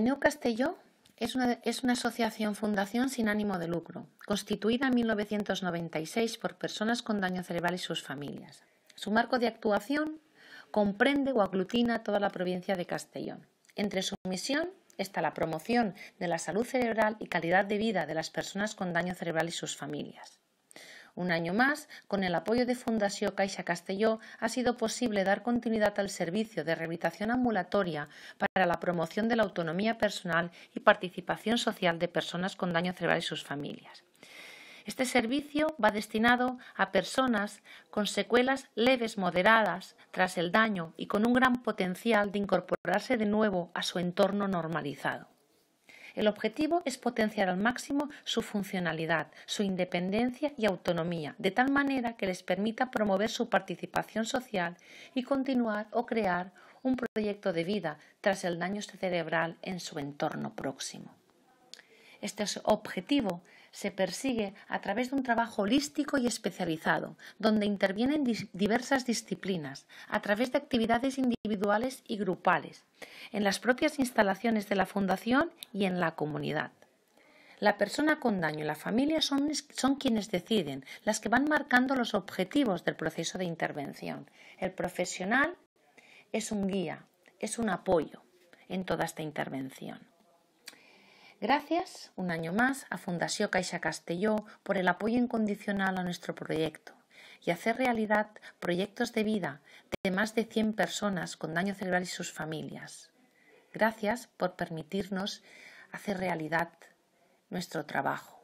Neo Castelló es una, es una asociación-fundación sin ánimo de lucro, constituida en 1996 por personas con daño cerebral y sus familias. Su marco de actuación comprende o aglutina toda la provincia de Castellón. Entre su misión está la promoción de la salud cerebral y calidad de vida de las personas con daño cerebral y sus familias. Un año más, con el apoyo de Fundación Caixa Castelló, ha sido posible dar continuidad al servicio de rehabilitación ambulatoria para la promoción de la autonomía personal y participación social de personas con daño cerebral y sus familias. Este servicio va destinado a personas con secuelas leves moderadas tras el daño y con un gran potencial de incorporarse de nuevo a su entorno normalizado. El objetivo es potenciar al máximo su funcionalidad, su independencia y autonomía, de tal manera que les permita promover su participación social y continuar o crear un proyecto de vida tras el daño cerebral en su entorno próximo. Este objetivo se persigue a través de un trabajo holístico y especializado, donde intervienen diversas disciplinas, a través de actividades individuales y grupales, en las propias instalaciones de la Fundación y en la comunidad. La persona con daño y la familia son, son, quienes deciden, las que van marcando los objetivos del proceso de intervención. El profesional es un guía, es un apoyo en toda esta intervención. Gracias un año más a Fundación Caixa Castelló por el apoyo incondicional a nuestro proyecto y hacer realidad proyectos de vida de más de 100 personas con daño cerebral y sus familias. Gracias por permitirnos hacer realidad nuestro trabajo.